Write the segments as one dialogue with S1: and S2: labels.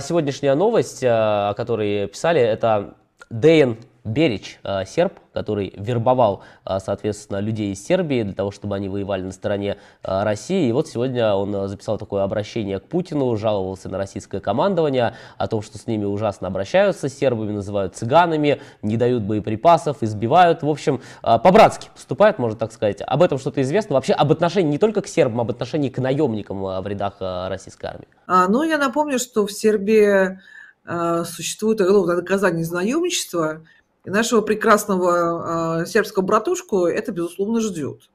S1: Сегодняшняя новость, э, о которой писали, это Дейн. Берич, э, серб, который вербовал, э, соответственно, людей из Сербии для того, чтобы они воевали на стороне э, России. И вот сегодня он записал такое обращение к Путину, жаловался на российское командование о том, что с ними ужасно обращаются, сербами называют цыганами, не дают боеприпасов, избивают. В общем, по-братски поступают, можно так сказать. Об этом что-то известно. Вообще об отношении не только к сербам, об отношении к наемникам в рядах российской армии.
S2: А, ну, я напомню, что в Сербии э, существует уголовное ну, наказание за наемничество – и нашего прекрасного э, сербского братушку это, безусловно, ждет.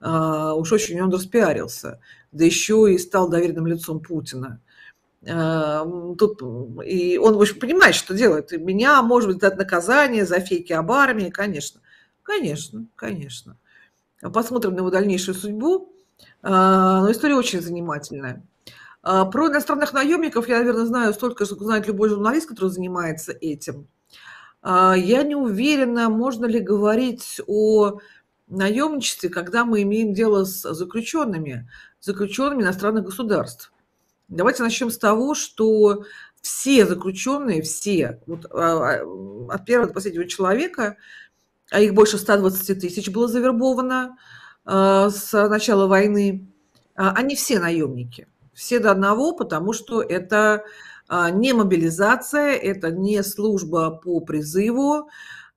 S2: Э, уж очень он распиарился. Да еще и стал доверенным лицом Путина. А, тут, и он, в общем, понимает, что делает. И меня, может быть, дать наказание за фейки об армии, конечно. Конечно, конечно. Посмотрим на его дальнейшую судьбу. но история очень занимательная. Про иностранных наемников я, наверное, знаю столько, что знает любой журналист, который занимается этим – а, я не уверена, можно ли говорить о наемничестве, когда мы имеем дело с заключенными, заключенными иностранных государств. Давайте начнем с того, что все заключенные, все, вот, а, а, от первого до последнего человека, а их больше 120 тысяч было завербовано с начала войны, они все наемники, все до одного, потому что это а, не мобилизация, это не служба по призыву,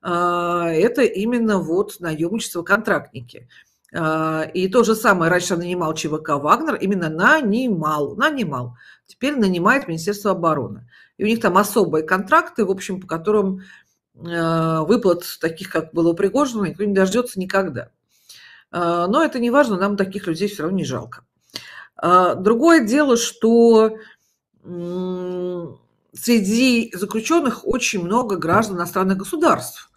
S2: а, это именно вот наемничество контрактники. А, и то же самое, раньше нанимал ЧВК Вагнер, именно нанимал, нанимал. Теперь нанимает Министерство обороны. И у них там особые контракты, в общем, по которым выплат таких, как было у Пригожина, никто не дождется никогда. Но это не важно, нам таких людей все равно не жалко. Другое дело, что среди заключенных очень много граждан иностранных государств.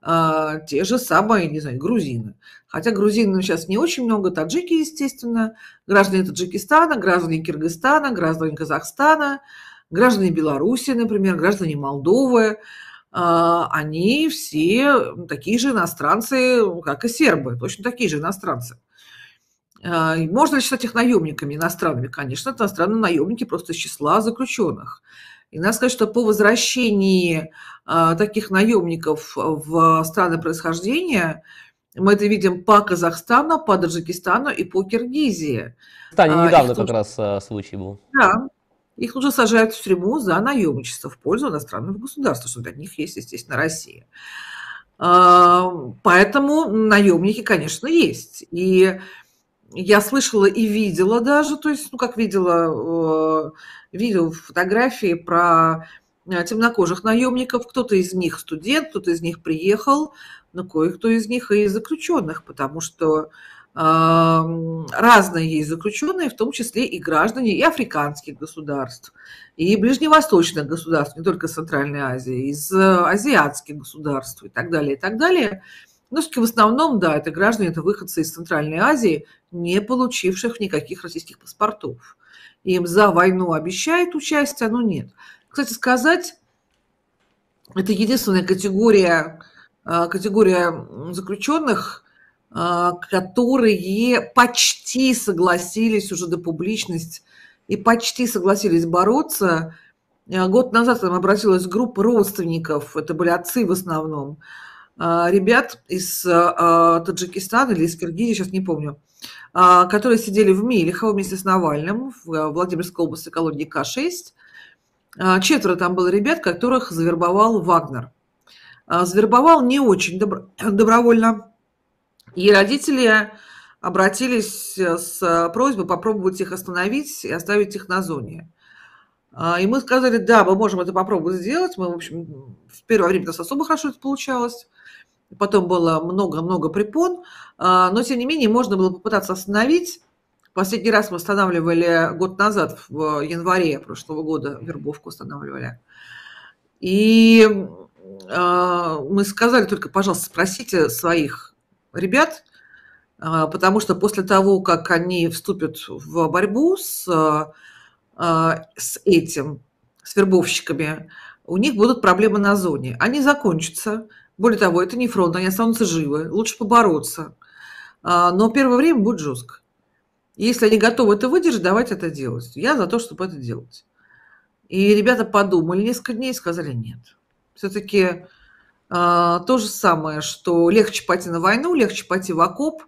S2: А, те же самые, не знаю, грузины. Хотя грузин сейчас не очень много, таджики, естественно, граждане Таджикистана, граждане Киргизстана, граждане Казахстана, граждане Беларуси, например, граждане Молдовы. А, они все такие же иностранцы, как и сербы, точно такие же иностранцы. А, можно считать их наемниками иностранными? Конечно, это иностранные наемники просто из числа заключенных. И надо сказать, что по возвращении а, таких наемников в страны происхождения мы это видим по Казахстану, по Таджикистану и по Киргизии. Да, недавно их как нужно...
S1: раз а, случай был.
S2: Да, их нужно сажают в тюрьму за наемничество в пользу иностранного государства, что для них есть, естественно, Россия. Поэтому наемники, конечно, есть. И я слышала и видела даже, то есть, ну, как видела, э, видела фотографии про э, темнокожих наемников, кто-то из них студент, кто-то из них приехал, но кое-кто из них и заключенных, потому что э, разные есть заключенные, в том числе и граждане и африканских государств, и ближневосточных государств, не только Центральной Азии, из э, азиатских государств и так далее, и так далее – ну в основном, да, это граждане, это выходцы из Центральной Азии, не получивших никаких российских паспортов. Им за войну обещают участие, а но ну нет. Кстати сказать, это единственная категория, а, категория заключенных, а, которые почти согласились уже до публичности и почти согласились бороться. Год назад к нам обратилась группа родственников, это были отцы в основном, а, ребят из а, а, Таджикистана или из Киргизии, сейчас не помню, которые сидели в Милихово вместе с Навальным в Владимирской области колонии К-6. Четверо там было ребят, которых завербовал Вагнер. Завербовал не очень добро, добровольно. И родители обратились с просьбой попробовать их остановить и оставить их на зоне. А, и мы сказали, да, мы можем это попробовать сделать. Мы, в общем, в первое время у нас особо хорошо это получалось. Потом было много-много препон. А, но, тем не менее, можно было попытаться остановить. Последний раз мы останавливали год назад, в январе прошлого года, вербовку останавливали. И а, мы сказали только, пожалуйста, спросите своих ребят, потому что после того, как они вступят в борьбу с Э, с этим, с вербовщиками, у них будут проблемы на зоне. Они закончатся. Более того, это не фронт, они останутся живы. Лучше побороться. А, но первое время будет жестко. Если они готовы это выдержать, давайте это делать. Я за то, чтобы это делать. И ребята подумали несколько дней и сказали нет. Все-таки э, а, то же самое, что легче пойти на войну, легче пойти в окоп,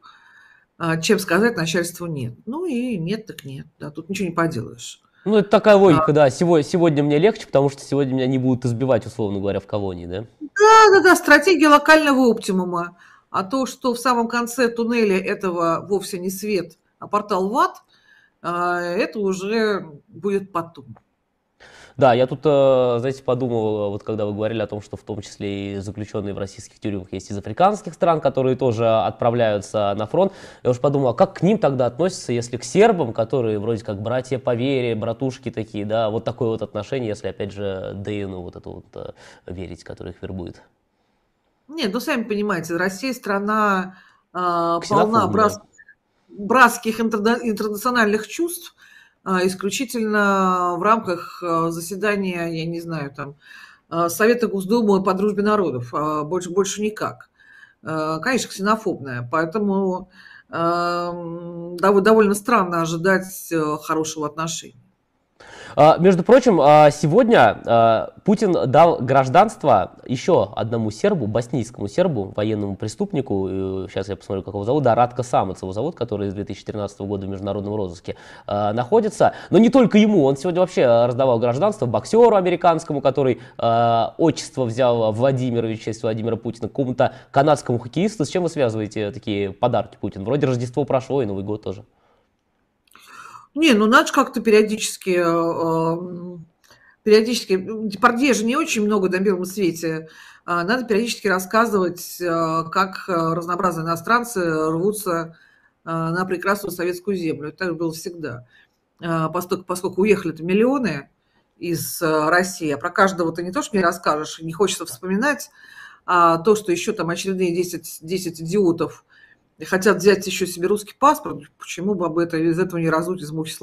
S2: э, чем сказать начальству нет. Ну и нет
S1: так нет, да, тут ничего не поделаешь. Ну, это такая логика, а... да. Сегодня, сегодня мне легче, потому что сегодня меня не будут избивать, условно говоря, в колонии, да?
S2: Да, да, да, стратегия локального оптимума. А то, что в самом конце туннеля этого вовсе не свет, а портал ВАТ, а, это уже будет потом.
S1: Да, я тут, э, знаете, подумал, э, вот когда вы говорили о том, что в том числе и заключенные в российских тюрьмах есть из африканских стран, которые тоже отправляются на фронт, я уж подумал, а как к ним тогда относятся, если к сербам, которые вроде как братья по вере, братушки такие, да, вот такое вот отношение, если, опять же, ДНУ вот эту вот э, верить, который их вербует?
S2: Нет, ну, сами понимаете, Россия страна э, полна брат, братских интерна- интернациональных чувств, а, исключительно в рамках а, заседания, я не знаю, там, а, Совета Госдумы по дружбе народов, больше, больше никак. Конечно, ксенофобная, поэтому довольно странно ожидать э, хорошего отношения.
S1: А, между прочим, а, сегодня а, Путин дал гражданство еще одному сербу, боснийскому сербу, военному преступнику, э, сейчас я посмотрю, как его зовут, да, Радко Самец его зовут, который с 2013 года в международном розыске находится. Но не только ему, он сегодня вообще раздавал гражданство боксеру американскому, который отчество взял Владимирович, честь Владимира Путина, какому-то канадскому хоккеисту. С чем вы связываете такие подарки Путин? Вроде Рождество прошло и Новый год тоже.
S2: Не, ну надо же как-то периодически, э, э, периодически, Депардье же не очень много на белом свете, а надо периодически рассказывать, э, как разнообразные иностранцы рвутся на прекрасную советскую землю. Так было всегда. Поскольку, поскольку уехали-то миллионы из России, а про каждого ты не то, что не расскажешь, не хочется вспоминать, а то, что еще там очередные 10, 10 идиотов – и хотят взять еще себе русский паспорт, почему бы об этом, из этого не раздуть из мухи